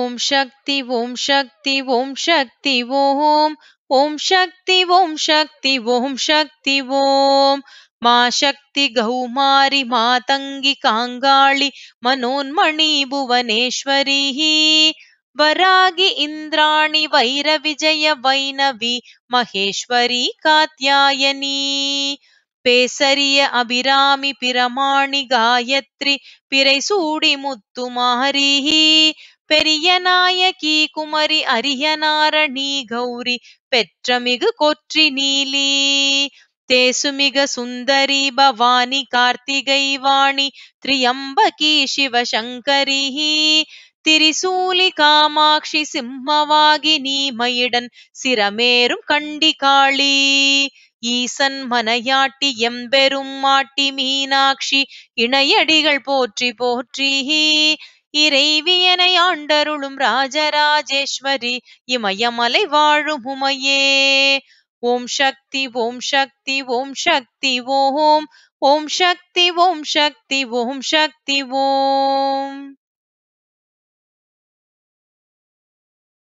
ಓಂ ಶಕ್ತಿ ಓಂ ಶಕ್ತಿ ಓಂ ಶಕ್ತಿ ಓಂ ಓಂ ಶಕ್ತಿ ಓಂ ಶಕ್ತಿ ಓಂ ಶಕ್ತಿ ಓಂ ಮಾ ಶಕ್ತಿ ಗೌಮಾರಿ ಮಾತಂಗಿ ಕಾಂಗಾಳಿ ಮನೋನ್ಮಣಿ ಭುವನೇಶ್ವರಿ ವರಾಗಿ ಇಂದ್ರಾಣಿ ವೈರ ವಿಜಯ ವೈನವಿ ಮಹೇಶ್ವರಿ ಕಾತ್ಯಾಯನಿ பேசரிய அபிராமி பிரமாணி காயத்ரி பிறை ಮುತ್ತು முத்துமாரி பெரிய நாயகி குமரி அரிய நாரணி கௌரி பெற்றமிகு கொற்றி நீலி தேசுமிக சுந்தரி பவானி கார்த்திகை வாணி திரியம்பகி சிவசங்கரி திரிசூலி காமாட்சி சிம்மவாகி நீ மயிடன் சிரமேறும் கண்டி காளி ஈசன் மனையாட்டி எம்பெரும் மாட்டி மீனாட்சி இணையடிகள் போற்றி போற்றி இறைவியனை ஆண்டருளும் ராஜராஜேஸ்வரி இமயமலை வாழும் உமையே ஓம் சக்தி ஓம் சக்தி ஓம் சக்தி ஓம் ஓம் சக்தி ஓம் சக்தி ஓம் சக்தி ஓம்